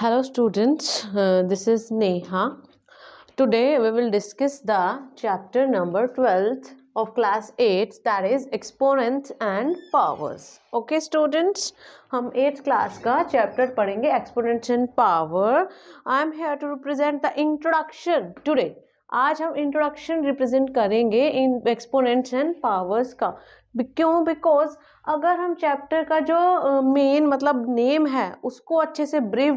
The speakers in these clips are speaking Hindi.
Hello students, uh, this is Neha. Today we will discuss the chapter number 12 of class 8 that is exponents and powers. Okay students, हम 8th class का chapter पढ़ेंगे exponents and power. I am here to represent the introduction today. आज हम इंट्रोडक्शन रिप्रेजेंट करेंगे इन एक्सपोनेंट्स एंड पावर्स का क्यों बिकॉज अगर हम चैप्टर का जो मेन uh, मतलब नेम है उसको अच्छे से ब्रीफ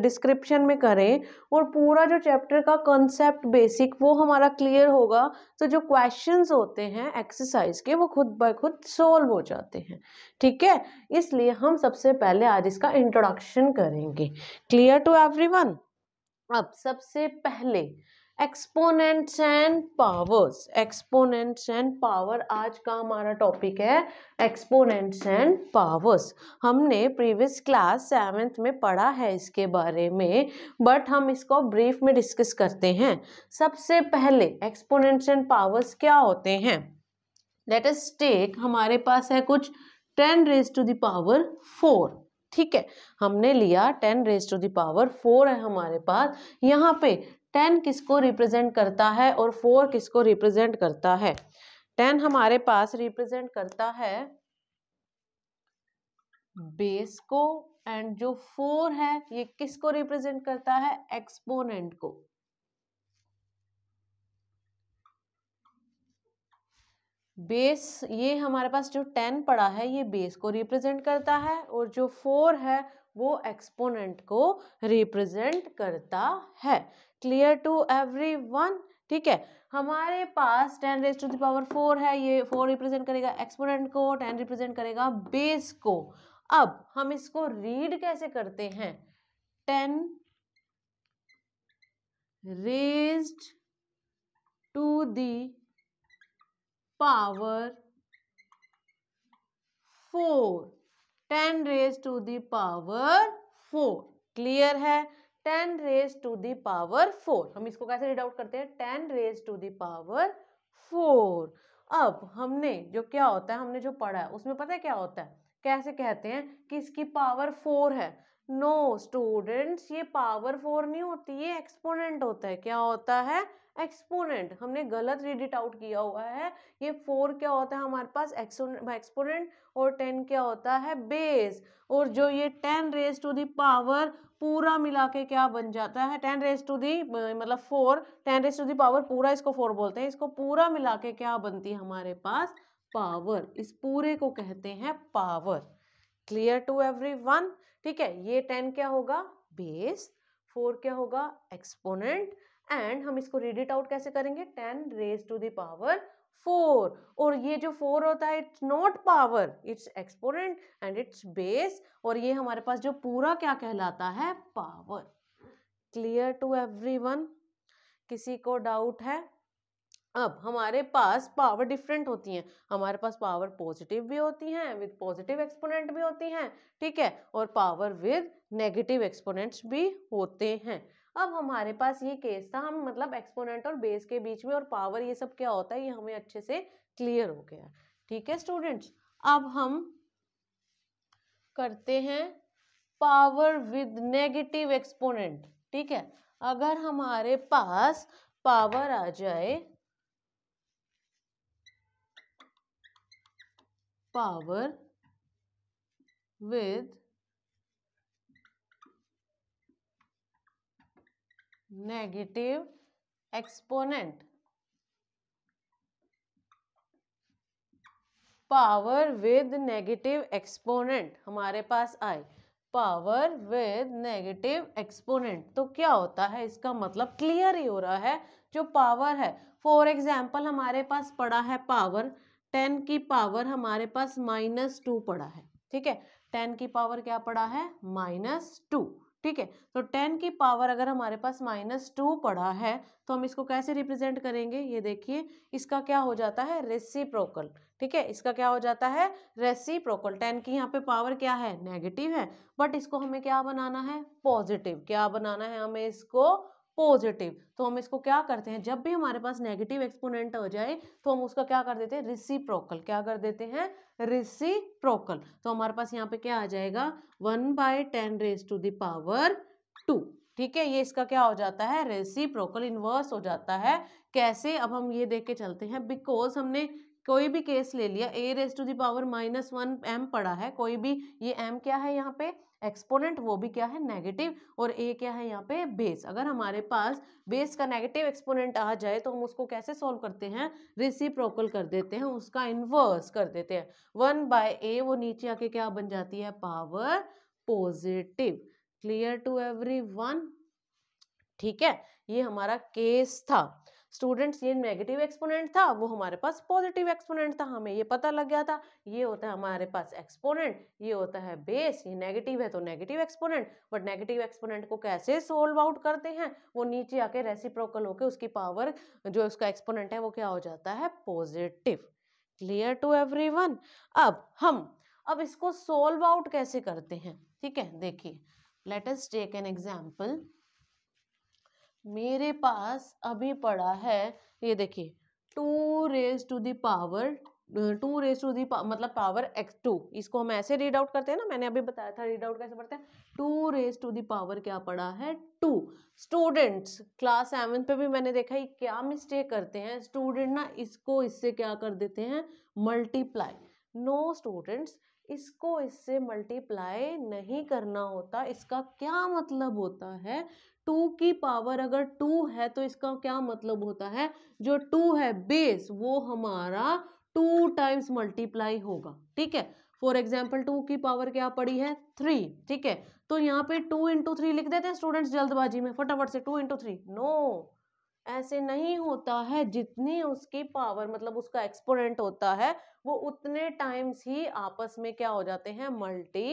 डिस्क्रिप्शन में करें और पूरा जो चैप्टर का कॉन्सेप्ट बेसिक वो हमारा क्लियर होगा तो जो क्वेश्चंस होते हैं एक्सरसाइज के वो खुद ब खुद सॉल्व हो जाते हैं ठीक है इसलिए हम सबसे पहले आज इसका इंट्रोडक्शन करेंगे क्लियर टू एवरी अब सबसे पहले exponents and powers exponents and power आज का हमारा टॉपिक है एक्सपोनेंट्स एंड पावर्स हमने प्रीवियस क्लास सेवेंथ में पढ़ा है इसके बारे में बट हम इसको ब्रीफ में डिस्कस करते हैं सबसे पहले एक्सपोनेंट्स एंड पावर्स क्या होते हैं लेट अस टेक हमारे पास है कुछ ten raise to the power four ठीक है हमने लिया ten raise to the power four है हमारे पास यहाँ पे टेन किसको रिप्रेजेंट करता है और फोर किसको रिप्रेजेंट करता है टेन हमारे पास रिप्रेजेंट करता है बेस को एंड जो फोर है ये किसको रिप्रेजेंट करता है एक्सपोनेंट को बेस ये हमारे पास जो टेन पड़ा है ये बेस को रिप्रेजेंट करता है और जो फोर है वो एक्सपोनेंट को रिप्रेजेंट करता है क्लियर टू एवरी वन ठीक है हमारे पास ten raise to the power four है ये फोर रिप्रेजेंट करेगा एक्सपोनेंट को टेन रिप्रेजेंट करेगा बेस को अब हम इसको रीड कैसे करते हैं ten raise to the power four ten raise to the power four clear है ten raise to the power four हम इसको कैसे रिड आउट करते हैं ten raise to the power four अब हमने जो क्या होता है हमने जो पढ़ा है उसमें पता है क्या होता है कैसे कहते हैं कि इसकी पावर फोर है नो no, स्टूडेंट्स ये पावर फोर नहीं होती ये एक्सपोनेंट होता है क्या होता है एक्सपोनेंट हमने गलत रीड इट आउट किया हुआ है ये फोर क्या होता है हमारे पास एक्सपोनेंट और टेन क्या होता है बेस और जो ये टेन रेज टू पावर पूरा मिला के क्या बन जाता है टेन रेस टू दी मतलब four ten raise to the power पूरा इसको फोर बोलते हैं इसको पूरा मिला के क्या बनती है हमारे पास पावर इस पूरे को कहते हैं power clear to everyone ठीक है ये टेन क्या होगा बेस फोर क्या होगा एक्सपोनेंट एंड हम इसको रीड इट आउट कैसे करेंगे ten raise to the power four और ये जो फोर होता है it's not power it's exponent and it's base और ये हमारे पास जो पूरा क्या कहलाता है पावर क्लियर टू एवरी किसी को डाउट है अब हमारे पास पावर डिफरेंट होती हैं हमारे पास पावर पॉजिटिव भी होती हैं विद पॉजिटिव एक्सपोनेंट भी होती हैं ठीक है और पावर विद नेगेटिव एक्सपोनेंट्स भी होते हैं अब हमारे पास ये केस था हम मतलब एक्सपोनेंट और बेस के बीच में और पावर ये सब क्या होता है ये हमें अच्छे से क्लियर हो गया ठीक है स्टूडेंट्स अब हम करते हैं पावर विद नेगेटिव एक्सपोनेंट ठीक है अगर हमारे पास पावर आ जाए power with negative exponent power with negative exponent हमारे पास आए पावर विद नेगेटिव एक्सपोनेंट तो क्या होता है इसका मतलब क्लियर ही हो रहा है जो पावर है फॉर एग्जाम्पल हमारे पास पड़ा है पावर टेन की पावर हमारे पास माइनस टू पड़ा है ठीक है टेन की पावर क्या पड़ा है माइनस टू ठीक है तो टेन की पावर अगर हमारे पास माइनस टू पड़ा है तो हम इसको कैसे रिप्रेजेंट करेंगे ये देखिए इसका क्या हो जाता है रेसिप्रोकल ठीक है इसका क्या हो जाता है रेसिप्रोकल टेन की यहाँ पे पावर क्या है नेगेटिव है बट इसको हमें क्या बनाना है पॉजिटिव क्या बनाना है हमें इसको पॉजिटिव तो हम इसको क्या करते हैं जब भी हमारे पास नेगेटिव एक्सपोनेंट हो जाए तो हम उसका क्या कर देते हैं रिसिप्रोकल क्या कर देते हैं रिसिप्रोकल तो हमारे पास यहाँ पे क्या आ जाएगा one by ten raise to the power two ठीक है ये इसका क्या हो जाता है रेसी प्रोकल इनवर्स हो जाता है कैसे अब हम ये देख के चलते हैं बिकॉज हमने कोई भी केस ले लिया a raise to the power minus one m पड़ा है कोई भी ये एम क्या है यहाँ पे एक्सपोनेंट वो भी क्या है नेगेटिव और ए क्या है यहाँ पे बेस अगर हमारे पास बेस का नेगेटिव एक्सपोनेंट आ जाए तो हम उसको कैसे सॉल्व करते हैं रिसिप्रोकल कर देते हैं उसका इन्वर्स कर देते हैं वन बाय ए वो नीचे आके क्या बन जाती है power positive clear to everyone ठीक है ये हमारा केस था स्टूडेंट्स ये नेगेटिव एक्सपोनेंट था वो हमारे पास पॉजिटिव एक्सपोनेंट था हमें ये पता लग गया था ये होता है हमारे पास एक्सपोनेंट ये होता है बेस ये नेगेटिव है तो negative exponent but negative exponent को कैसे सोल्व आउट करते हैं वो नीचे आके रेसिप्रोकल होकर उसकी पावर जो उसका एक्सपोनेंट है वो क्या हो जाता है पॉजिटिव क्लियर टू वन अब हम अब इसको सोल्व आउट कैसे करते हैं ठीक है देखिए let us take an example मेरे पास अभी पड़ा है ये देखिए two raise to the power two raise to the मतलब पावर एक्स टू इसको हम ऐसे रीड आउट करते हैं ना मैंने अभी बताया था रीड आउट कैसे पढ़ते हैं two raise to the power क्या पड़ा है टू स्टूडेंट्स क्लास सेवन पे भी मैंने देखा ये क्या मिस्टेक करते हैं स्टूडेंट ना इसको इससे क्या कर देते हैं मल्टीप्लाई नो स्टूडेंट्स इसको इससे मल्टीप्लाई नहीं करना होता इसका क्या मतलब होता है टू की पावर अगर टू है तो इसका क्या मतलब होता है जो टू है बेस वो हमारा टू टाइम्स मल्टीप्लाई होगा ठीक है फॉर एग्जाम्पल टू की पावर क्या पड़ी है थ्री ठीक है तो यहाँ पे टू इंटू थ्री लिख देते हैं स्टूडेंट्स जल्दबाजी में फटाफट से टू इंटू थ्री नो ऐसे नहीं होता है जितनी उसकी पावर मतलब उसका एक्सपोनेंट होता है वो उतने टाइम्स ही आपस में क्या हो जाते हैं मल्टी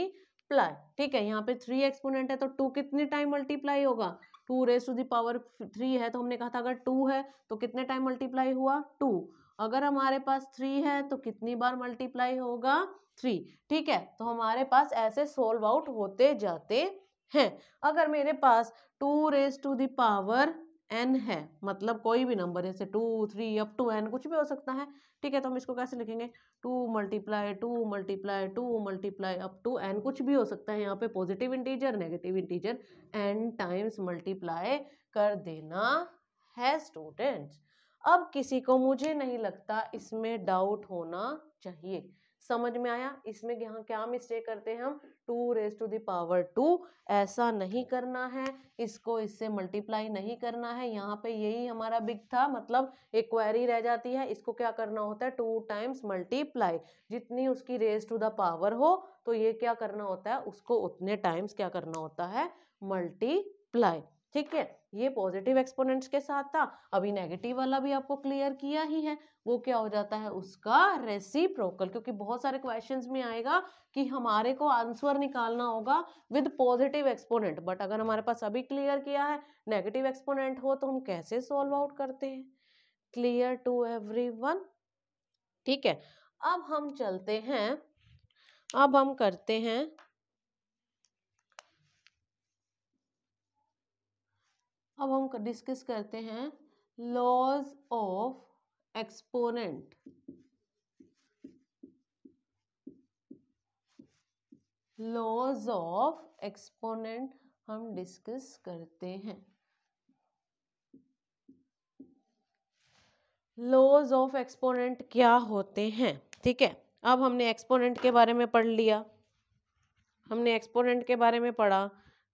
मल्टीप्लाई ठीक है यहाँ पे थ्री एक्सपोनेंट है तो टू कितने टाइम मल्टीप्लाई होगा two raise to the power three है तो हमने कहा था अगर टू है तो कितने टाइम मल्टीप्लाई हुआ टू अगर हमारे पास थ्री है तो कितनी बार मल्टीप्लाई होगा थ्री ठीक है तो हमारे पास ऐसे सोल्व आउट होते जाते हैं अगर मेरे पास two raise to the power n है मतलब कोई भी नंबर जैसे two three up to n कुछ भी हो सकता है ठीक है तो हम इसको कैसे लिखेंगे two multiply two multiply two multiply up to n कुछ भी हो सकता है यहाँ पे positive integer negative integer n times multiply कर देना है स्टूडेंट्स अब किसी को मुझे नहीं लगता इसमें डाउट होना चाहिए समझ में आया इसमें यहाँ क्या मिस्टेक करते हैं हम two raise to the power two ऐसा नहीं करना है इसको इससे मल्टीप्लाई नहीं करना है यहाँ पे यही हमारा बिग था मतलब एक क्वेरी रह जाती है इसको क्या करना होता है टू टाइम्स मल्टीप्लाई जितनी उसकी रेस टू द पावर हो तो ये क्या करना होता है उसको उतने टाइम्स क्या करना होता है मल्टीप्लाई ठीक है ये पॉजिटिव एक्सपोनेंट्स के साथ था अभी नेगेटिव वाला भी आपको क्लियर किया ही है वो क्या हो जाता है उसका रेसिप्रोकल क्योंकि बहुत सारे क्वेश्चंस में आएगा कि हमारे को आंसर निकालना होगा विद पॉजिटिव एक्सपोनेंट बट अगर हमारे पास अभी क्लियर किया है नेगेटिव एक्सपोनेंट हो तो हम कैसे सॉल्व आउट करते हैं क्लियर टू एवरी ठीक है अब हम चलते हैं अब हम करते हैं अब हम डिस्कस करते हैं laws of exponent laws of exponent हम डिस्कस करते हैं लॉज ऑफ एक्सपोनेंट क्या होते हैं ठीक है अब हमने एक्सपोनेंट के बारे में पढ़ लिया हमने एक्सपोनेंट के बारे में पढ़ा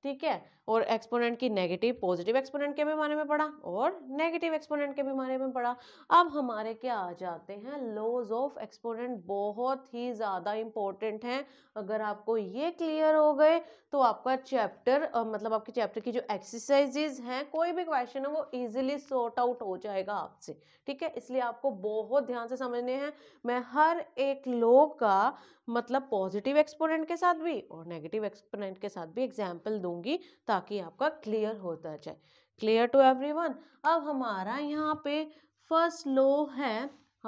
ठीक है और एक्सपोनेंट की नेगेटिव पॉजिटिव एक्सपोनेंट के पैमाने में पढ़ा और नेगेटिव एक्सपोनेंट के भी बारे में पढ़ा अब हमारे क्या आ जाते हैं लॉज ऑफ एक्सपोनेंट बहुत ही ज़्यादा इंपॉर्टेंट हैं अगर आपको ये क्लियर हो गए तो आपका चैप्टर मतलब आपके चैप्टर की जो एक्सरसाइजेज हैं कोई भी क्वेश्चन है वो ईजिली सॉर्ट आउट हो जाएगा आपसे ठीक है इसलिए आपको बहुत ध्यान से समझने हैं मैं हर एक लो का मतलब पॉजिटिव एक्सपोनेंट के साथ भी और नेगेटिव एक्सपोनेंट के साथ भी एग्जाम्पल दूंगी ताकि आपका क्लियर होता जाए क्लियर टू वन अब हमारा यहाँ पे फर्स्ट लो है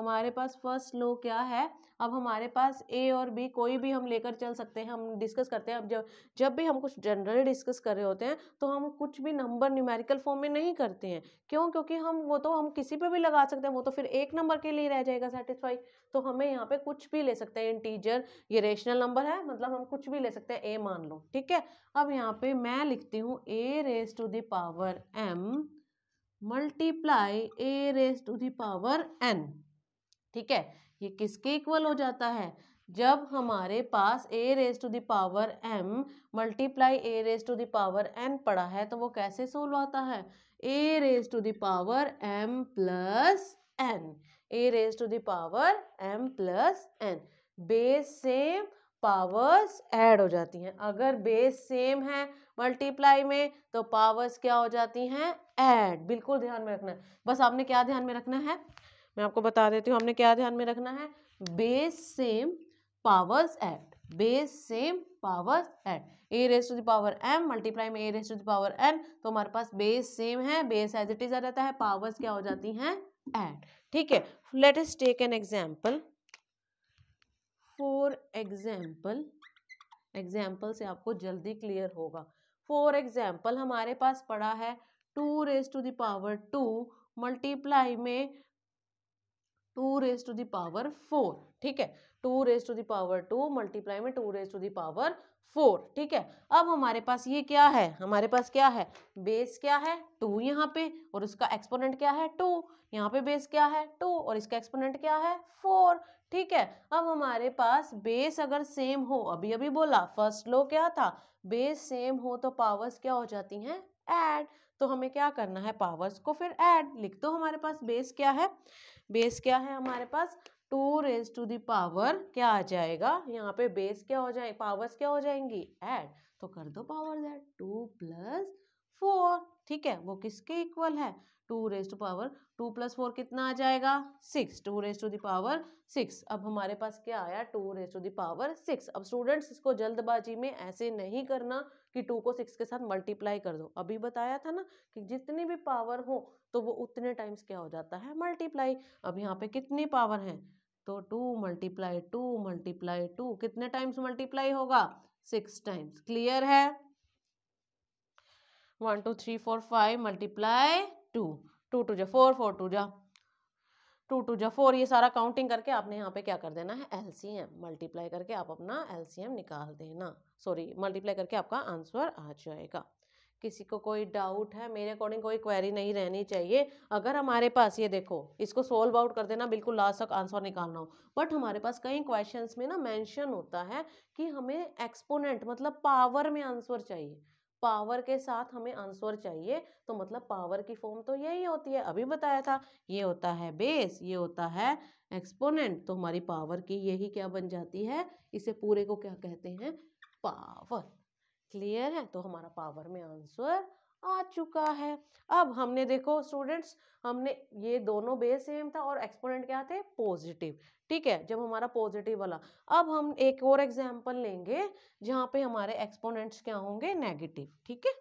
हमारे पास फर्स्ट लो क्या है अब हमारे पास ए और बी कोई भी हम लेकर चल सकते हैं हम डिस्कस करते हैं अब जब जब भी हम कुछ जनरली डिस्कस कर रहे होते हैं तो हम कुछ भी नंबर न्यूमेरिकल फॉर्म में नहीं करते हैं क्यों क्योंकि हम वो तो हम किसी पर भी लगा सकते हैं वो तो फिर एक नंबर के लिए रह जाएगा सेटिस्फाई तो हमें यहाँ पे कुछ भी ले सकते हैं इंटीजर ये रेशनल नंबर है मतलब हम कुछ भी ले सकते हैं ए मान लो ठीक है अब यहाँ पे मैं लिखती हूँ a raise to the power m multiply a raise to the power n ठीक है ये किसके इक्वल हो जाता है जब हमारे पास a raise to the power m multiply a raise to the power n पड़ा है तो वो कैसे सोल्व आता है a raise to the power m plus n a raise to the power m plus n base same powers add हो जाती हैं अगर बेस सेम है मल्टीप्लाई में तो पावर्स क्या हो जाती हैं ऐड बिल्कुल ध्यान में रखना है बस आपने क्या ध्यान में रखना है मैं आपको बता देती हूँ हमने क्या ध्यान में रखना है base same powers at base same powers at a raise to the power m multiply में a raise to the power n तो हमारे पास बेस सेम है बेस एज इट इज आ जाता है पावर्स क्या हो जाती हैं एट ठीक है let us take an example for example example से आपको जल्दी क्लियर होगा फॉर एग्जाम्पल हमारे पास पड़ा है two raise to the power two multiply में two raise to the power four ठीक है two raise to the power two multiply में two raise to the power four ठीक है अब हमारे पास ये क्या है हमारे पास क्या है बेस क्या है टू यहाँ पे और इसका एक्सपोनेंट क्या है टू यहाँ पे बेस क्या है टू और इसका एक्सपोनेंट क्या है फोर ठीक है अब हमारे पास बेस अगर सेम हो अभी अभी बोला फर्स्ट लो क्या था बेस सेम हो तो पावर्स क्या हो जाती हैं एड तो हमें क्या करना है पावर्स को फिर ऐड लिख दो हमारे पास बेस क्या है बेस क्या है हमारे पास टू रेज टू दावर क्या आ जाएगा यहाँ पे बेस क्या हो जाए पावर्स क्या हो जाएंगी एड तो कर दो power add two plus four ठीक है वो किसके इक्वल है two raise to power two plus four कितना आ जाएगा six two raise to the power six अब हमारे पास क्या आया two raise to the power six अब स्टूडेंट्स इसको जल्दबाजी में ऐसे नहीं करना कि टू को सिक्स के साथ मल्टीप्लाई कर दो अभी बताया था ना कि जितनी भी पावर हो तो वो उतने टाइम्स क्या हो जाता है मल्टीप्लाई अब यहाँ पे कितनी पावर है तो two multiply two multiply two कितने टाइम्स मल्टीप्लाई होगा सिक्स टाइम्स क्लियर है one two three four five multiply two two two जा फोर फोर टू जा टू टू जो फोर ये सारा काउंटिंग करके आपने यहाँ पे क्या कर देना है एम मल्टीप्लाई करके आप अपना एम निकाल देना सॉरी मल्टीप्लाई करके आपका आंसर आ जाएगा किसी को कोई डाउट है मेरे अकॉर्डिंग कोई क्वेरी नहीं रहनी चाहिए अगर हमारे पास ये देखो इसको सोल्व आउट कर देना बिल्कुल लास्ट तक आंसर निकालना हो बट हमारे पास कई क्वेश्चंस में ना मेंशन होता है कि हमें एक्सपोनेंट मतलब पावर में आंसर चाहिए पावर के साथ हमें आंसर चाहिए तो मतलब पावर की फॉर्म तो यही होती है अभी बताया था ये होता है बेस ये होता है एक्सपोनेंट तो हमारी पावर की यही क्या बन जाती है इसे पूरे को क्या कहते हैं पावर क्लियर है तो हमारा पावर में आंसर आ चुका है अब हमने देखो स्टूडेंट्स हमने ये दोनों बेस सेम था और एक्सपोनेंट क्या थे पॉजिटिव ठीक है जब हमारा पॉजिटिव वाला अब हम एक और एग्जाम्पल लेंगे जहां पे हमारे एक्सपोनेंट्स क्या होंगे नेगेटिव ठीक है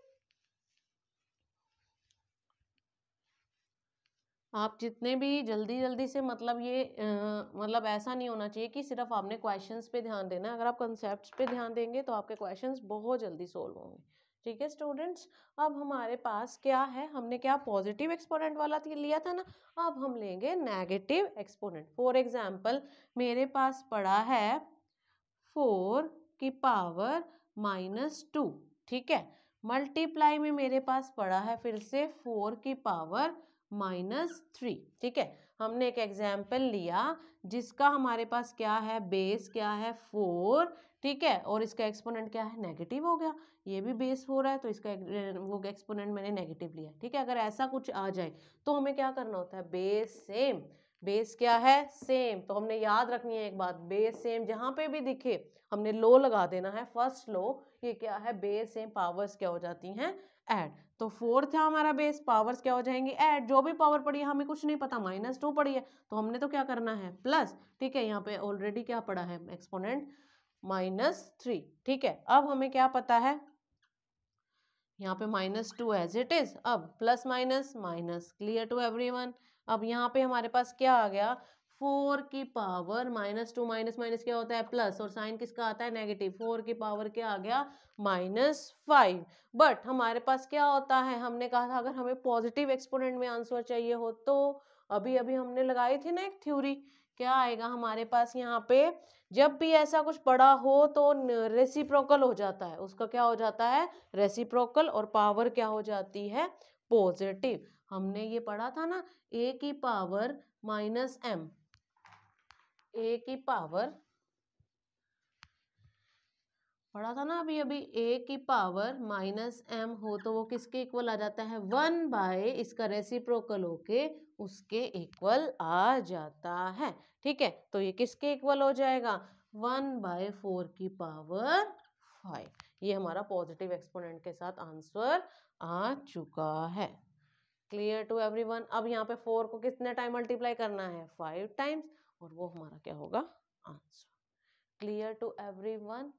आप जितने भी जल्दी जल्दी से मतलब ये आ, मतलब ऐसा नहीं होना चाहिए कि सिर्फ आपने क्वेश्चंस पे ध्यान देना अगर आप कंसेप्ट पे ध्यान देंगे तो आपके क्वेश्चंस बहुत जल्दी सोल्व होंगे ठीक है स्टूडेंट्स अब हमारे पास क्या है हमने क्या पॉजिटिव एक्सपोनेंट वाला लिया था ना अब हम लेंगे नेगेटिव एक्सपोनेंट फॉर एग्जाम्पल मेरे पास पड़ा है फोर की पावर माइनस टू ठीक है मल्टीप्लाई में मेरे पास पड़ा है फिर से फोर की पावर माइनस थ्री ठीक है हमने एक एग्जाम्पल लिया जिसका हमारे पास क्या है बेस क्या है फोर ठीक है और इसका एक्सपोनेंट क्या है नेगेटिव हो गया ये भी बेस हो रहा है तो इसका वो एक्सपोनेंट मैंने नेगेटिव लिया ठीक है अगर ऐसा कुछ आ जाए तो हमें क्या करना होता है बेस सेम बेस क्या है सेम तो हमने याद रखनी है एक बात बेस सेम जहाँ पे भी दिखे हमने लो लगा देना है फर्स्ट लो ये क्या है बेस सेम पावर्स क्या हो जाती हैं ऐड तो फोर था हमारा बेस पावर्स क्या हो जाएंगे एड जो भी पावर पड़ी है हमें कुछ नहीं पता माइनस टू पड़ी है तो हमने तो क्या करना है प्लस ठीक है यहाँ पे ऑलरेडी क्या पड़ा है एक्सपोनेंट माइनस थ्री ठीक है अब हमें क्या पता है यहाँ पे minus two as it is अब plus minus minus clear to every अब यहाँ पे हमारे पास क्या आ गया फोर की power minus two minus minus क्या होता है प्लस और साइन किसका आता है नेगेटिव फोर की पावर क्या आ गया माइनस फाइव बट हमारे पास क्या होता है हमने कहा था अगर हमें पॉजिटिव एक्सपोनेंट में आंसर चाहिए हो तो अभी अभी हमने लगाई थी ना एक थ्योरी क्या आएगा हमारे पास यहाँ पे जब भी ऐसा कुछ पड़ा हो तो रेसिप्रोकल हो जाता है उसका क्या हो जाता है रेसिप्रोकल और पावर क्या हो जाती है पॉजिटिव हमने ये पढ़ा था ना ए की पावर माइनस एम ए की पावर पढ़ा था ना अभी अभी ए की पावर माइनस एम हो तो वो किसके इक्वल आ जाता है वन बाय इसका रेसिप्रोकल होके उसके इक्वल आ जाता है ठीक है तो ये किसके इक्वल हो जाएगा वन बाय फोर की पावर फाइव ये हमारा पॉजिटिव एक्सपोनेंट के साथ आंसर आ चुका है क्लियर टू एवरीवन अब यहाँ पे फोर को कितने टाइम मल्टीप्लाई करना है फाइव टाइम्स और वो हमारा क्या होगा answer clear to everyone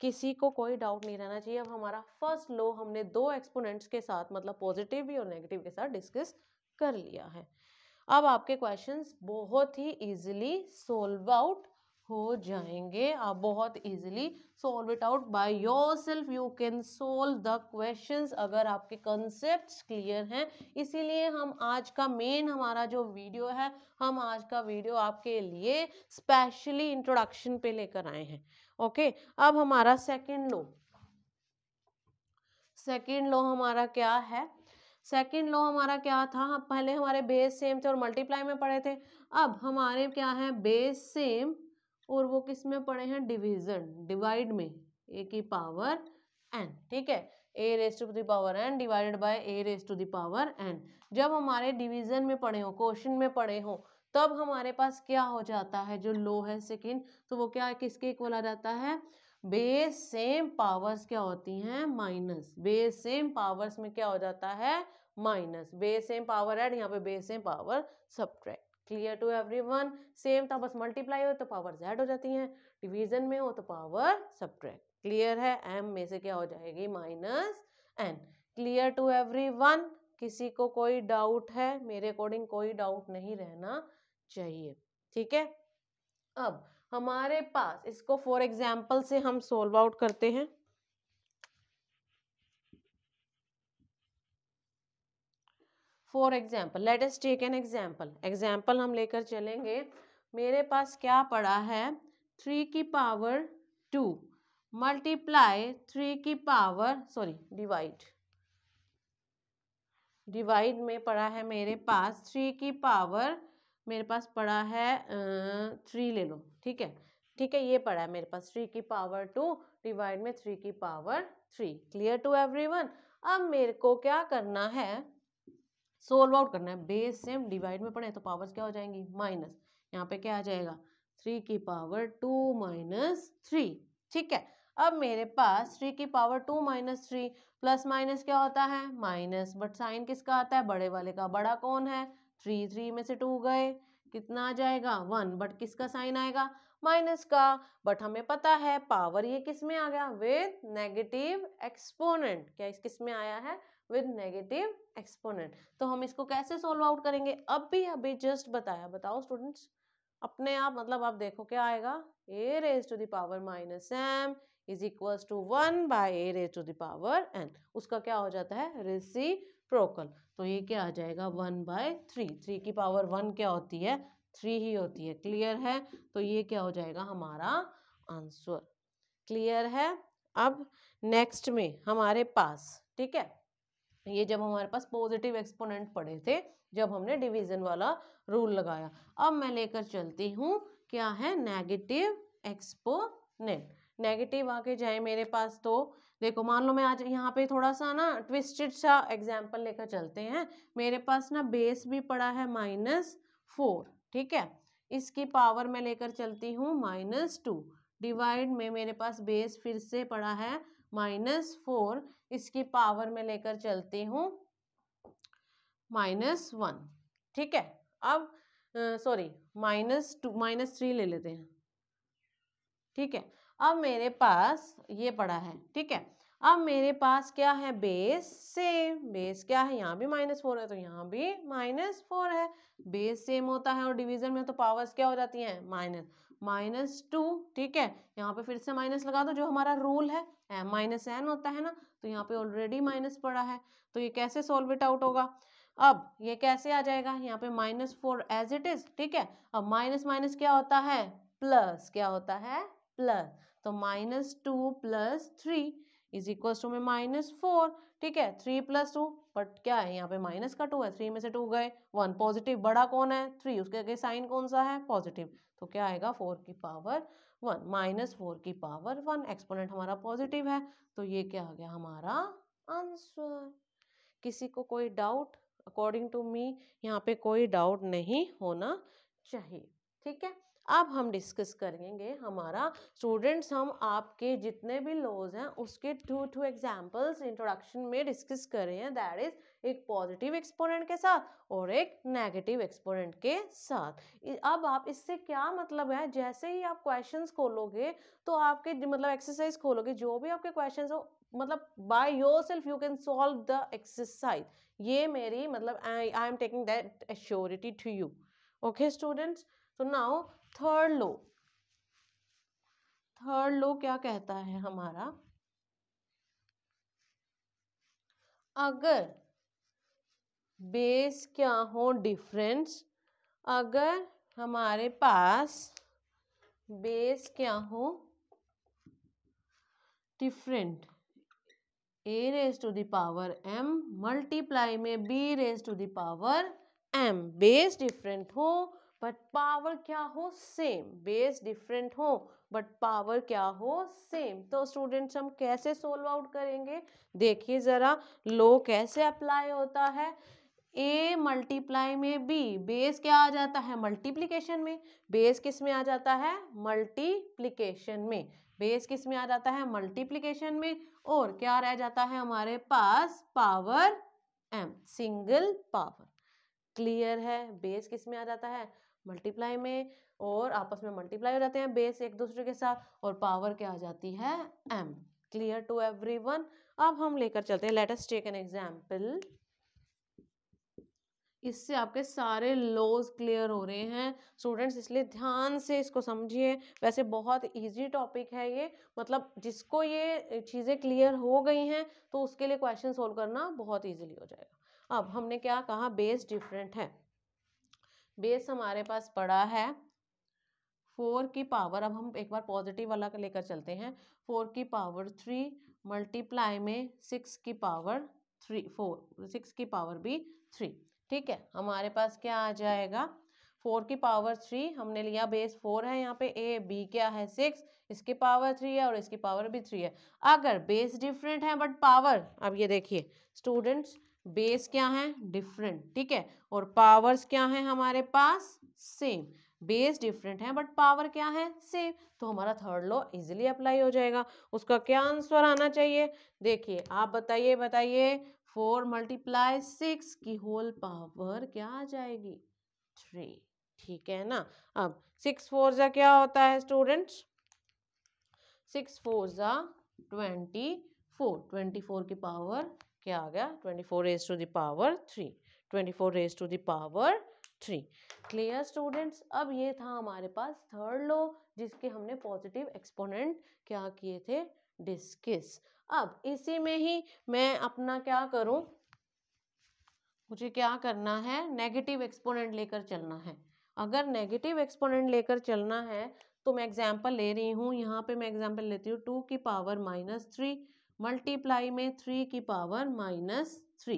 किसी को कोई डाउट नहीं रहना चाहिए अब हमारा फर्स्ट लो हमने दो एक्सपोनेंट्स के साथ मतलब पॉजिटिव भी और नेगेटिव के साथ डिस्कस कर लिया है अब आपके क्वेश्चंस बहुत ही इजीली सोल्व आउट हो जाएंगे आप बहुत easily solve it out by yourself you can solve the question अगर आपके कंसेप्ट क्लियर हैं इसीलिए हम आज का मेन हमारा जो वीडियो है हम आज का वीडियो आपके लिए स्पेशली इंट्रोडक्शन पे लेकर आए हैं ओके अब हमारा सेकेंड लो सेकेंड लो हमारा क्या है सेकेंड लो हमारा क्या था पहले हमारे बेस सेम थे और मल्टीप्लाई में पढ़े थे अब हमारे क्या है बेस सेम और वो किस में पड़े हैं डिवीजन डिवाइड में ए की पावर एन ठीक है a raise to the power n divided by a raise to the power n जब हमारे डिवीजन में पड़े हो क्वेश्चन में पड़े हो तब हमारे पास क्या हो जाता है जो लो है सेकेंड तो वो क्या किसके इक्वल आ जाता है बेस सेम पावर्स क्या होती हैं माइनस बेस सेम पावर्स में क्या हो जाता है minus base same power add यहाँ पे base same power subtract clear to everyone same था तो बस मल्टीप्लाई हो तो पावर जेड हो जाती है डिवीजन में हो तो पावर सब क्लियर है एम में से क्या हो जाएगी minus n clear to everyone किसी को कोई डाउट है मेरे अकॉर्डिंग कोई डाउट नहीं रहना चाहिए ठीक है अब हमारे पास इसको फॉर एग्जाम्पल से हम सोल्व आउट करते हैं for example let us take an example example हम लेकर चलेंगे मेरे पास क्या पड़ा है थ्री की पावर टू मल्टीप्लाई थ्री की पावर सॉरी डिवाइड डिवाइड में पड़ा है मेरे पास थ्री की पावर मेरे पास पड़ा है थ्री ले लो ठीक है ठीक है ये पड़ा है मेरे पास थ्री की पावर टू डिवाइड में थ्री की power three clear to everyone अब मेरे को क्या करना है सोल्व आउट करना है बेस सेम डिवाइड में पड़े तो पावर्स क्या हो जाएंगी माइनस यहाँ पे क्या आ जाएगा थ्री की पावर टू माइनस थ्री ठीक है अब मेरे पास थ्री की power two minus three plus minus क्या होता है माइनस बट साइन किसका आता है बड़े वाले का बड़ा कौन है थ्री थ्री में से टू गए कितना आ जाएगा वन बट किसका साइन आएगा माइनस का बट हमें पता है पावर ये किस में आ गया विद नेगेटिव एक्सपोनेंट क्या किस में आया है विद नेगेटिव एक्सपोनेंट तो हम इसको कैसे सोल्व आउट करेंगे अब भी अभी जस्ट बताया बताओ स्टूडेंट्स अपने आप मतलब आप देखो क्या आएगा a raise to the power minus m is equal to one by a raise to the power n उसका क्या हो जाता है रेसी प्रोकल तो ये क्या आ जाएगा वन बाय थ्री थ्री की पावर वन क्या होती है थ्री ही होती है क्लियर है तो ये क्या हो जाएगा हमारा आंसर क्लियर है अब नेक्स्ट में हमारे पास ठीक है ये जब हमारे पास पॉजिटिव एक्सपोनेंट पड़े थे जब हमने डिवीजन वाला रूल लगाया अब मैं लेकर चलती हूँ क्या है नेगेटिव एक्सपोनेंट नेगेटिव आके जाए मेरे पास तो देखो मान लो मैं आज यहाँ पे थोड़ा सा ना ट्विस्टेड सा एग्जाम्पल लेकर चलते हैं मेरे पास ना बेस भी पड़ा है माइनस फोर ठीक है इसकी पावर मैं लेकर चलती हूँ माइनस टू डिवाइड में मेरे पास बेस फिर से पड़ा है माइनस फोर इसकी पावर में लेकर चलती हूँ माइनस वन ठीक है अब sorry minus two minus three ले लेते हैं ठीक है अब मेरे पास ये पड़ा है ठीक है अब मेरे पास क्या है बेस सेम बेस क्या है यहाँ भी माइनस फोर है तो यहाँ भी माइनस फोर है बेस सेम होता है और डिवीजन में तो पावर्स क्या हो जाती हैं माइनस माइनस टू ठीक है यहाँ पे फिर से माइनस लगा दो जो हमारा रूल है माइनस एन होता है ना तो यहाँ पे ऑलरेडी माइनस पड़ा है तो ये कैसे सॉल्व इट आउट होगा अब ये कैसे आ जाएगा यहाँ पे minus four as it is ठीक है अब माइनस माइनस क्या होता है प्लस क्या होता है प्लस तो minus two plus three is equal to में माइनस फोर ठीक है थ्री प्लस टू बट क्या है यहाँ पे माइनस का टू है थ्री में से टू गए वन पॉजिटिव बड़ा कौन है थ्री उसके आगे साइन कौन सा है पॉजिटिव तो क्या आएगा फोर की पावर वन माइनस फोर की पावर वन एक्सपोनेंट हमारा पॉजिटिव है तो ये क्या आ गया हमारा आंसर किसी को कोई डाउट अकॉर्डिंग टू मी यहाँ पे कोई डाउट नहीं होना चाहिए ठीक है अब हम डिस्कस करेंगे हमारा स्टूडेंट्स हम आपके जितने भी लॉज हैं उसके टू टू एग्जांपल्स इंट्रोडक्शन में डिस्कस कर रहे हैं दैट इज एक पॉजिटिव एक्सपोनेंट के साथ और एक नेगेटिव एक्सपोनेंट के साथ अब आप इससे क्या मतलब है जैसे ही आप क्वेश्चंस खोलोगे तो आपके मतलब एक्सरसाइज खोलोगे जो भी आपके क्वेश्चन हो मतलब by yourself you can solve the exercise ये मेरी मतलब I am taking that assurity to you okay students तो now third law third law क्या कहता है हमारा अगर बेस क्या हो डिफरेंस अगर हमारे पास बेस क्या हो different a raise to the power m multiply में b raise to the power m base different हो बट पावर क्या हो सेम बेस डिफरेंट हो बट पावर क्या हो सेम तो स्टूडेंट्स हम कैसे सोल्व आउट करेंगे देखिए ज़रा लो कैसे अप्लाई होता है ए मल्टीप्लाई में बी बेस क्या आ जाता है मल्टीप्लिकेशन में बेस किस में आ जाता है मल्टीप्लिकेशन में बेस किस में आ जाता है मल्टीप्लिकेशन में और क्या रह जाता है हमारे पास power m single power clear है बेस किस में आ जाता है मल्टीप्लाई में और आपस में मल्टीप्लाई हो जाते हैं बेस एक दूसरे के साथ और पावर क्या आ जाती है m clear to everyone अब हम लेकर चलते हैं लेटेस्ट टेक एन एग्जाम्पल इससे आपके सारे लॉज क्लियर हो रहे हैं स्टूडेंट्स इसलिए ध्यान से इसको समझिए वैसे बहुत इजी टॉपिक है ये मतलब जिसको ये चीज़ें क्लियर हो गई हैं तो उसके लिए क्वेश्चन सोल्व करना बहुत इजीली हो जाएगा अब हमने क्या कहा बेस डिफरेंट है बेस हमारे पास पड़ा है फोर की पावर अब हम एक बार पॉजिटिव वाला लेकर चलते हैं फोर की पावर थ्री मल्टीप्लाई में सिक्स की पावर थ्री फोर सिक्स की पावर भी थ्री ठीक है हमारे पास क्या आ जाएगा फोर की पावर थ्री हमने लिया बेस फोर है यहाँ पे ए बी क्या है सिक्स इसकी पावर थ्री है और इसकी पावर भी थ्री है अगर बेस डिफरेंट है बट पावर अब ये देखिए स्टूडेंट्स बेस क्या है डिफरेंट ठीक है और पावर्स क्या है हमारे पास सेम बेस डिफरेंट है बट पावर क्या है सेम तो हमारा थर्ड लॉ इजिली अप्लाई हो जाएगा उसका क्या आंसर आना चाहिए देखिए आप बताइए बताइए फोर मल्टीप्लाई सिक्स की होल पावर क्या आ जाएगी थ्री ठीक है ना अब सिक्स फोर जा क्या होता है स्टूडेंट्स सिक्स फोर जा ट्वेंटी फोर ट्वेंटी फोर की पावर क्या आ गया twenty four raise to the power three twenty four raise to the power three clear students अब ये था हमारे पास थर्ड लो जिसके हमने पॉजिटिव एक्सपोनेंट क्या किए थे डिस्किस अब इसी में ही मैं अपना क्या करूं मुझे क्या करना है नेगेटिव एक्सपोनेंट लेकर चलना है अगर नेगेटिव एक्सपोनेंट लेकर चलना है तो मैं एग्जाम्पल ले रही हूँ यहाँ पे मैं एग्जाम्पल लेती हूँ टू की पावर माइनस थ्री मल्टीप्लाई में थ्री की पावर माइनस थ्री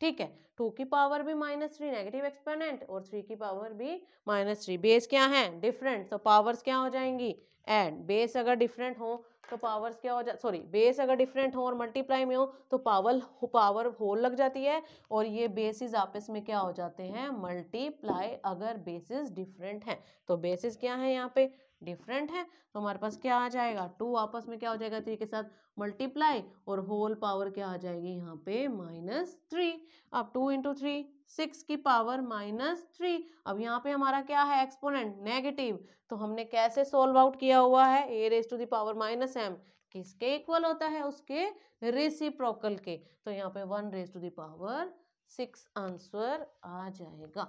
ठीक है टू की पावर भी माइनस थ्री नेगेटिव एक्सपोनेंट और थ्री की पावर भी माइनस थ्री बेस क्या है डिफरेंट तो पावर्स क्या हो जाएंगी एंड बेस अगर डिफरेंट हो तो पावर्स क्या हो जाए सॉरी बेस अगर डिफरेंट हो और मल्टीप्लाई में हो तो पावर पावर होल लग जाती है और ये बेसिस आपस में क्या हो जाते हैं मल्टीप्लाई अगर बेसिस डिफरेंट हैं तो बेसिस क्या है यहाँ पे डिफरेंट है तो हमारे पास क्या आ जाएगा टू आपस में क्या हो जाएगा थ्री के साथ मल्टीप्लाई और होल पावर क्या आ जाएगी यहाँ पे माइनस थ्री अब टू इंटू थ्री सिक्स की पावर माइनस थ्री अब यहाँ पे हमारा क्या है एक्सपोनेंट नेगेटिव तो हमने कैसे सोल्व आउट किया हुआ है a raise to the power minus m किसके इक्वल होता है उसके रेसिप्रोकल के तो यहाँ पे one raise to the power six answer आ जाएगा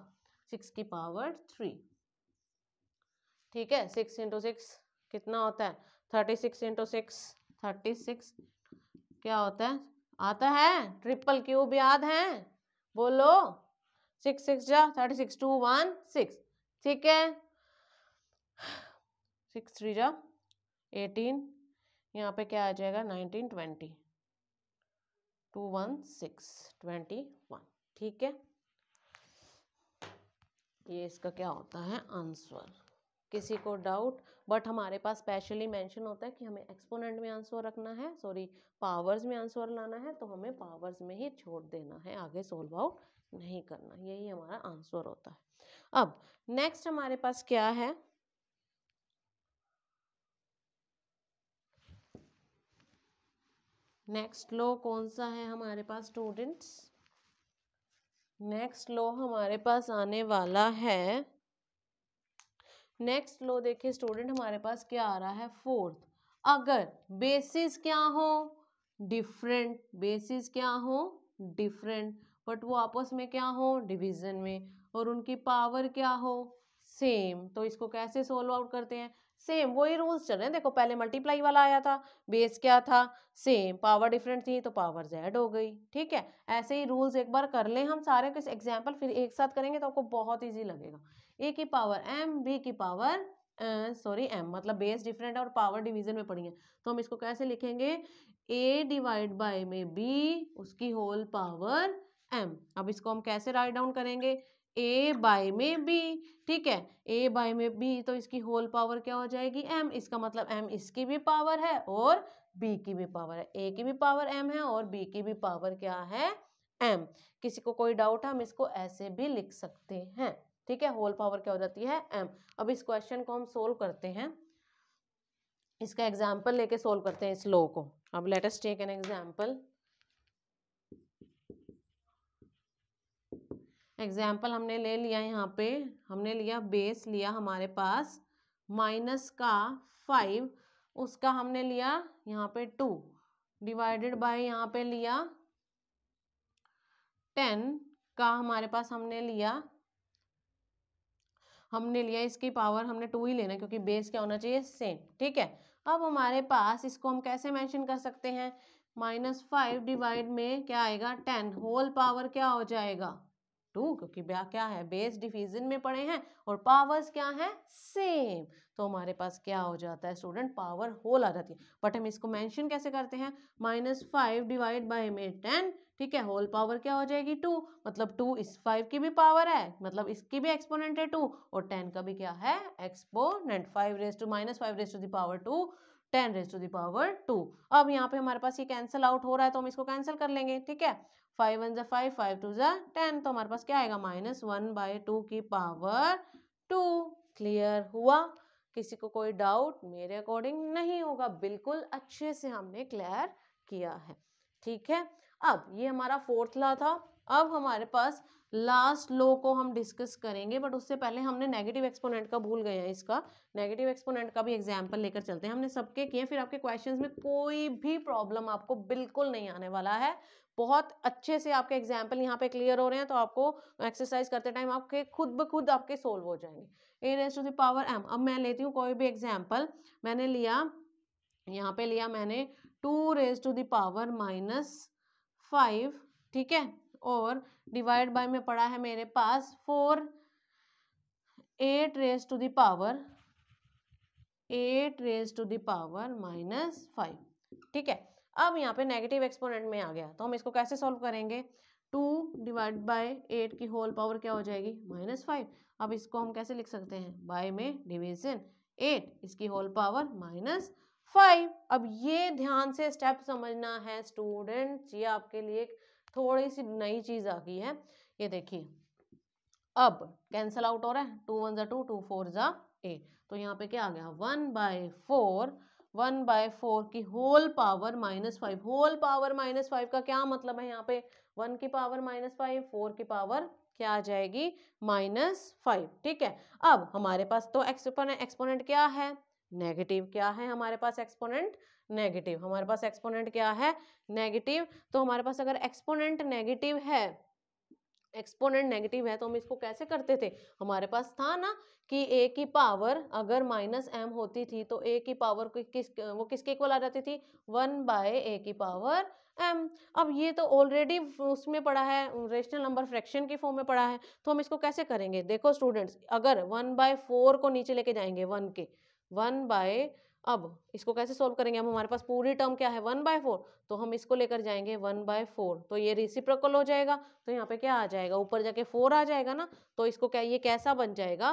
सिक्स की पावर थ्री ठीक है सिक्स इंटू सिक्स कितना होता है thirty six into six thirty six क्या होता है आता है ट्रिपल क्यूब याद है बोलो सिक्स सिक्स जा thirty six two one six ठीक है सिक्स थ्री जा एटीन यहाँ पे क्या आ जाएगा nineteen twenty two one six twenty one ठीक है ये इसका क्या होता है आंसर किसी को डाउट बट हमारे पास स्पेशली मेंशन होता है कि हमें एक्सपोनेंट में आंसर रखना है सॉरी पावर्स में आंसर लाना है तो हमें पावर्स में ही छोड़ देना है आगे सोल्व आउट नहीं करना यही हमारा आंसर होता है अब नेक्स्ट हमारे पास क्या है नेक्स्ट लो कौन सा है हमारे पास स्टूडेंट्स नेक्स्ट लो हमारे पास आने वाला है नेक्स्ट लो देखिए स्टूडेंट हमारे पास क्या आ रहा है फोर्थ अगर बेसिस क्या हो डिफरेंट बेसिस क्या हो डिफरेंट बट वो आपस में क्या हो डिवीजन में और उनकी पावर क्या हो सेम तो इसको कैसे सोल्व आउट करते हैं सेम वही रूल्स चल रहे हैं देखो पहले मल्टीप्लाई वाला आया था बेस क्या था सेम पावर डिफरेंट थी तो पावर जेड हो गई ठीक है ऐसे ही रूल्स एक बार कर लें हम सारे कुछ एग्जाम्पल फिर एक साथ करेंगे तो आपको बहुत ईजी लगेगा ए की पावर एम बी की पावर सॉरी एम मतलब बेस डिफरेंट है और पावर डिवीजन में पड़ी है तो हम इसको कैसे लिखेंगे ए डिवाइड बाय में बी उसकी होल पावर एम अब इसको हम कैसे राइट डाउन करेंगे ए बाय में बी ठीक है ए बाय में बी तो इसकी होल पावर क्या हो जाएगी एम इसका मतलब एम इसकी भी पावर है और बी की भी पावर है ए की भी पावर एम है और बी की भी पावर क्या है एम किसी को कोई डाउट है हम इसको ऐसे भी लिख सकते हैं ठीक है होल पावर क्या हो जाती है एम अब इस क्वेश्चन को हम सोल्व करते हैं इसका एग्जाम्पल लेके सोल्व करते हैं इस लो को अब let us take an example example हमने ले लिया यहाँ पे हमने लिया बेस लिया हमारे पास माइनस का फाइव उसका हमने लिया यहाँ पे टू डिवाइडेड बाय यहाँ पे लिया टेन का हमारे पास हमने लिया हमने लिया इसकी पावर हमने टू ही लेना क्योंकि बेस क्या होना चाहिए सेम ठीक है अब हमारे पास इसको हम कैसे मेंशन कर सकते हैं माइनस फाइव डिवाइड में क्या आएगा टेन होल पावर क्या हो जाएगा टू क्योंकि क्या है बेस डिवीजन में पड़े हैं और पावर्स क्या है सेम तो हमारे पास क्या हो जाता है स्टूडेंट पावर होल आ जाती है बट हम इसको मेंशन कैसे करते हैं माइनस फाइव डिवाइड बाई में टेन ठीक है होल पावर क्या हो जाएगी टू मतलब टू इस फाइव की भी पावर है मतलब इसकी भी एक्सपोनेंट है टू और टेन का भी क्या है exponent five raise to minus five raise to the power two ten raise to the power two अब यहाँ पे हमारे पास ये कैंसिल आउट हो रहा है तो हम इसको कैंसिल कर लेंगे ठीक है फाइव वन ज़ा फाइव फाइव टू ज़ा टेन तो हमारे पास क्या आएगा माइनस वन बाई टू की पावर टू क्लियर हुआ किसी को कोई डाउट मेरे अकॉर्डिंग नहीं होगा बिल्कुल अच्छे से हमने क्लियर किया है ठीक है अब ये हमारा फोर्थ ला था अब हमारे पास लास्ट लो को हम डिस्कस करेंगे बट उससे पहले हमने नेगेटिव एक्सपोनेंट का भूल गए हैं इसका नेगेटिव एक्सपोनेंट का भी एग्जाम्पल लेकर चलते हैं हमने सबके किए फिर आपके क्वेश्चंस में कोई भी प्रॉब्लम आपको बिल्कुल नहीं आने वाला है बहुत अच्छे से आपके एग्जाम्पल यहाँ पे क्लियर हो रहे हैं तो आपको एक्सरसाइज करते टाइम आपके खुद ब खुद आपके सोल्व हो जाएंगे a raise to the power power m अब मैं लेती हूँ कोई भी एग्जाम्पल मैंने लिया यहाँ पे लिया मैंने two raise to the power minus five ठीक है और डिवाइड बाय में पड़ा है मेरे पास four eight raise to the power eight raise to the power minus five ठीक है अब यहाँ पे नेगेटिव एक्सपोनेंट में आ गया तो हम इसको कैसे सॉल्व करेंगे टू डिवाइड बाय एट की होल पावर क्या हो जाएगी माइनस फाइव अब इसको हम कैसे लिख सकते हैं बाय में डिवीजन एट इसकी होल पावर माइनस फाइव अब ये ध्यान से स्टेप समझना है स्टूडेंट्स ये आपके लिए एक थोड़ी सी नई चीज़ आ गई है ये देखिए अब कैंसल आउट हो रहा है टू वन ज़ा टू टू फोर ज़ा एट तो यहाँ पे क्या आ गया one by four one by four की whole power minus five whole power minus five का क्या मतलब है यहाँ पे वन की पावर माइनस फाइव फोर की पावर क्या आ जाएगी माइनस फाइव ठीक है अब हमारे पास तो एक्सपोनेंट एक्सपोनेंट क्या है नेगेटिव क्या है हमारे पास एक्सपोनेंट नेगेटिव हमारे पास एक्सपोनेंट क्या है नेगेटिव तो हमारे पास अगर एक्सपोनेंट नेगेटिव है एक्सपोनेंट नेगेटिव है तो हम इसको कैसे करते थे हमारे पास था ना कि ए की पावर अगर माइनस एम होती थी तो ए की पावर को किस वो किसके इक्वल आ जाती थी वन बाय ए की पावर एम अब ये तो ऑलरेडी उसमें पड़ा है रेशनल नंबर फ्रैक्शन के फॉर्म में पड़ा है तो हम इसको कैसे करेंगे देखो स्टूडेंट्स अगर वन बाय फोर को नीचे लेके जाएंगे वन के वन बाय अब इसको कैसे सॉल्व करेंगे हम हमारे पास पूरी टर्म क्या है वन बाय फोर तो हम इसको लेकर जाएंगे वन बाय फोर तो ये रिसिप्रोकल हो जाएगा तो यहाँ पे क्या आ जाएगा ऊपर जाके फोर आ जाएगा ना तो इसको क्या ये कैसा बन जाएगा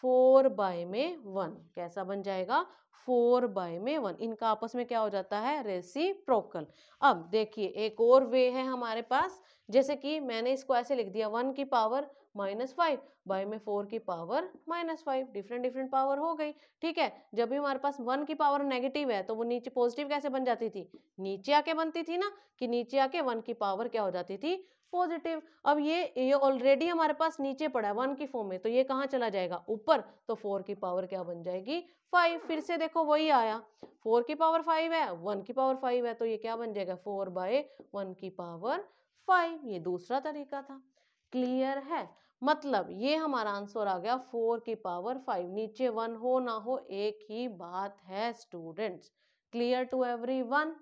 फोर बाय में वन कैसा बन जाएगा फोर बाय में वन इनका आपस में क्या हो जाता है रेसी प्रोकल अब देखिए एक और वे है हमारे पास जैसे कि मैंने इसको ऐसे लिख दिया वन की पावर माइनस फाइव बाई में फोर की power minus five different different power हो गई ठीक है जब भी हमारे पास वन की पावर नेगेटिव है तो वो नीचे पॉजिटिव कैसे बन जाती थी नीचे आके बनती थी ना कि नीचे आके वन की पावर क्या हो जाती थी पॉजिटिव अब ये ये ऑलरेडी हमारे पास नीचे पड़ा है वन की फॉर्म में तो ये कहाँ चला जाएगा ऊपर तो फोर की पावर क्या बन जाएगी फाइव फिर से देखो वही आया फोर की पावर फाइव है वन की पावर फाइव है तो ये क्या बन जाएगा फोर बाय वन की पावर फाइव ये दूसरा तरीका था क्लियर है मतलब ये हमारा आंसर आ गया फोर की पावर फाइव नीचे वन हो ना हो एक ही बात है students clear to everyone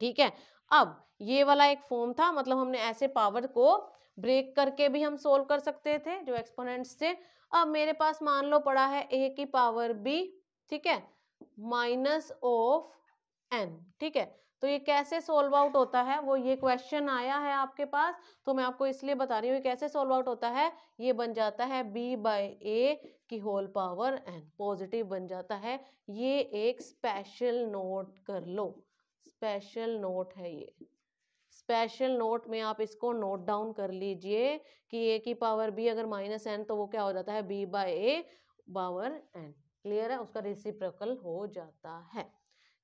ठीक है अब ये वाला एक फॉर्म था मतलब हमने ऐसे पावर को ब्रेक करके भी हम सोल्व कर सकते थे जो एक्सपोनेंट्स थे अब मेरे पास मान लो पड़ा है ए की पावर बी ठीक है माइनस ऑफ एन ठीक है तो ये कैसे सोल्व आउट होता है वो ये क्वेश्चन आया है आपके पास तो मैं आपको इसलिए बता रही हूँ कैसे सोल्व आउट होता है ये बन जाता है बी बाई ए की होल पावर एन पॉजिटिव बन जाता है ये एक स्पेशल नोट कर लो स्पेशल नोट है ये स्पेशल नोट में आप इसको नोट डाउन कर लीजिए कि ए की पावर बी अगर माइनस एन तो वो क्या हो जाता है b by a power n clear है उसका रिसिप्रोकल हो जाता है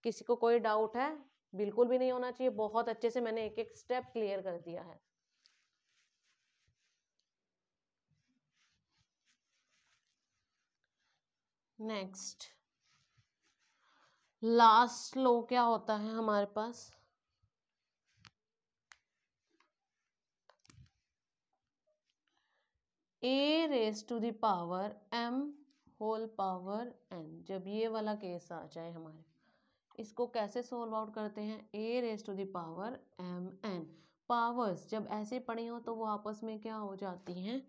किसी को कोई डाउट है बिल्कुल भी नहीं होना चाहिए बहुत अच्छे से मैंने एक एक स्टेप क्लियर कर दिया है नेक्स्ट लास्ट लो क्या होता है हमारे पास a raise to the power m whole power n जब ये वाला केस आ जाए हमारे इसको कैसे सोल्व आउट करते हैं a raise to the power m n powers जब ऐसे पड़ी हो तो वो आपस में क्या हो जाती हैं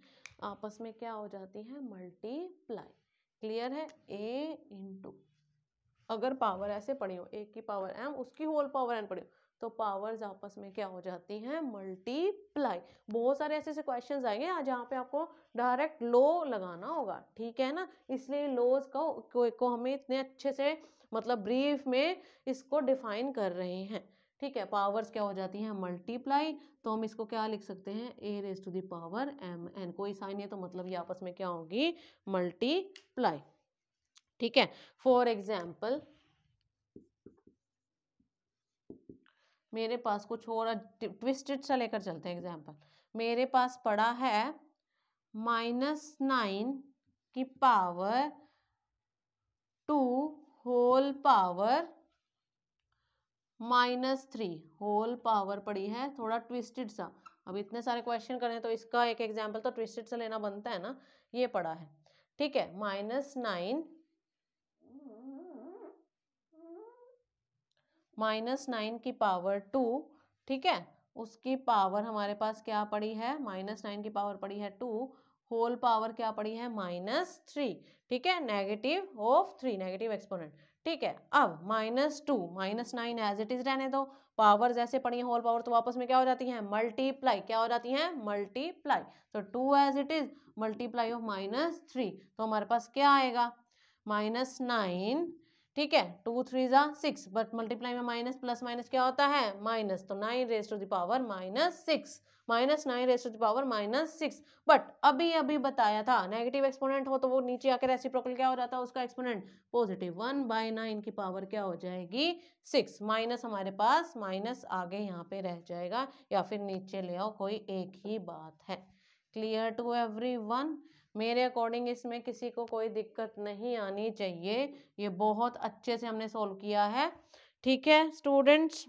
आपस में क्या हो जाती हैं मल्टीप्लाई क्लियर है ए इंटू अगर पावर ऐसे पड़ी हो एक की पावर एम उसकी होल पावर एन पड़ी हो तो पावर्स आपस में क्या हो जाती हैं मल्टीप्लाई बहुत सारे ऐसे ऐसे क्वेश्चन आएंगे जहाँ पे आपको डायरेक्ट लो लगाना होगा ठीक है ना इसलिए लोज को, को, को हमें इतने अच्छे से मतलब ब्रीफ में इसको डिफाइन कर रहे हैं ठीक है पावर्स क्या हो जाती हैं मल्टीप्लाई तो हम इसको क्या लिख सकते हैं a raise to the power m n कोई साइन है तो मतलब ये आपस में क्या होगी मल्टीप्लाई ठीक है फॉर एग्जाम्पल मेरे पास कुछ और ट्विस्टेड सा लेकर चलते हैं एग्जाम्पल मेरे पास पड़ा है माइनस नाइन की power two whole power minus three whole power पड़ी है थोड़ा ट्विस्टेड सा अब इतने सारे क्वेश्चन करें तो इसका एक एग्जाम्पल तो ट्विस्टेड से लेना बनता है ना ये पड़ा है ठीक है माइनस नाइन माइनस नाइन की पावर टू ठीक है उसकी पावर हमारे पास क्या पड़ी है माइनस नाइन की पावर पड़ी है टू होल पावर क्या पड़ी है माइनस थ्री ठीक है negative of three negative exponent ठीक है अब minus two minus nine as it is रहने दो पावर जैसे पड़ी है होल पावर तो वापस में क्या हो जाती है मल्टीप्लाई क्या हो जाती है मल्टीप्लाई तो two as it is multiply of minus three तो हमारे पास क्या आएगा माइनस नाइन ठीक है टू थ्री ज़ा सिक्स बट मल्टीप्लाई में माइनस प्लस माइनस क्या होता है माइनस तो nine raise to the power minus six minus nine raise to power minus six but अभी अभी बताया था नेगेटिव एक्सपोनेंट हो तो वो नीचे आकर रेसिप्रोकल क्या हो जाता है उसका exponent positive one by nine की पावर क्या हो जाएगी सिक्स माइनस हमारे पास माइनस आगे यहाँ पे रह जाएगा या फिर नीचे ले आओ कोई एक ही बात है क्लियर टू एवरी वन मेरे अकॉर्डिंग इसमें किसी को कोई दिक्कत नहीं आनी चाहिए ये बहुत अच्छे से हमने सोल्व किया है ठीक है स्टूडेंट्स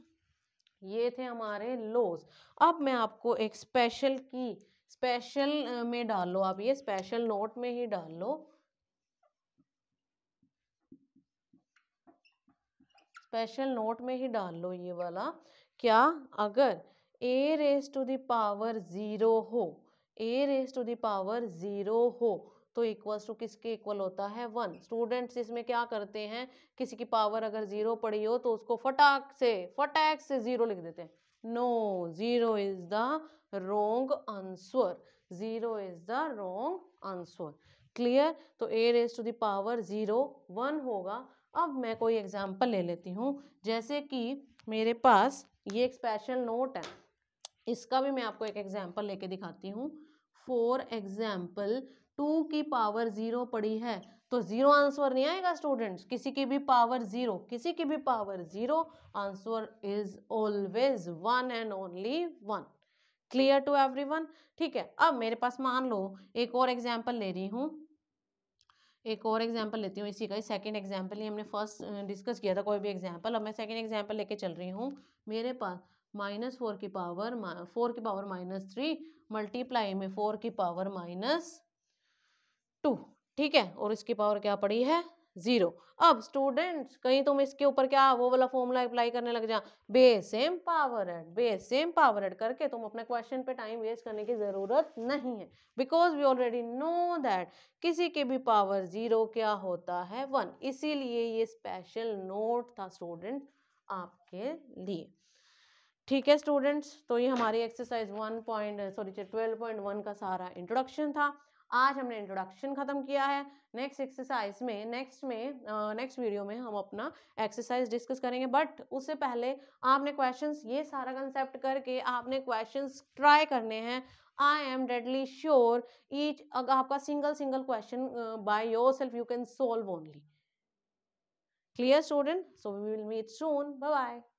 ये थे हमारे लोस अब मैं आपको एक स्पेशल की स्पेशल में डाल लो आप ये स्पेशल नोट में ही डाल लो स्पेशल नोट में ही डाल लो ये वाला क्या अगर a raise to the power zero हो a raise to the power zero हो तो इक्वल्स टू किसके इक्वल होता है वन स्टूडेंट्स इसमें क्या करते हैं किसी की पावर अगर जीरो पड़ी हो तो उसको फटाक से फटाक से जीरो लिख देते हैं no zero is the wrong answer zero is the wrong answer clear तो a raise to the power zero one होगा अब मैं कोई एग्जाम्पल ले लेती हूँ जैसे कि मेरे पास ये एक स्पेशल नोट है इसका भी मैं आपको एक एग्जाम्पल लेके दिखाती हूँ फॉर एग्जाम्पल टू की पावर जीरो पड़ी है तो जीरो आंसर नहीं आएगा स्टूडेंट्स किसी की भी पावर जीरो किसी की भी power zero answer is always one and only one clear to everyone ठीक है अब मेरे पास मान लो एक और एग्जाम्पल ले रही हूँ एक और एग्जाम्पल लेती हूँ इसी का ही सेकेंड एग्जाम्पल ही हमने फर्स्ट डिस्कस किया था कोई भी एग्जाम्पल अब मैं सेकेंड एग्जाम्पल लेके चल रही हूँ मेरे पास माइनस फोर की पावर फोर की पावर माइनस थ्री मल्टीप्लाई में फोर की पावर माइनस टू ठीक है और इसकी पावर क्या पड़ी है जीरो अब स्टूडेंट कहीं तुम इसके ऊपर क्या वो वाला फॉर्मूला अप्लाई करने लग जाओ base same power add base same power add करके तुम अपने क्वेश्चन पे टाइम वेस्ट करने की ज़रूरत नहीं है because we already know that किसी के भी पावर जीरो क्या होता है वन इसीलिए ये स्पेशल नोट था स्टूडेंट आपके लिए ठीक है स्टूडेंट्स तो ये हमारी exercise one point sorry twelve point one का सारा इंट्रोडक्शन था आज हमने इंट्रोडक्शन खत्म किया है नेक्स्ट एक्सरसाइज में नेक्स्ट में नेक्स्ट वीडियो में हम अपना एक्सरसाइज डिस्कस करेंगे बट उससे पहले आपने क्वेश्चंस ये सारा कंसेप्ट करके आपने क्वेश्चंस ट्राई करने हैं I am deadly sure each आपका single single question by yourself you can solve only clear student so we will meet soon bye bye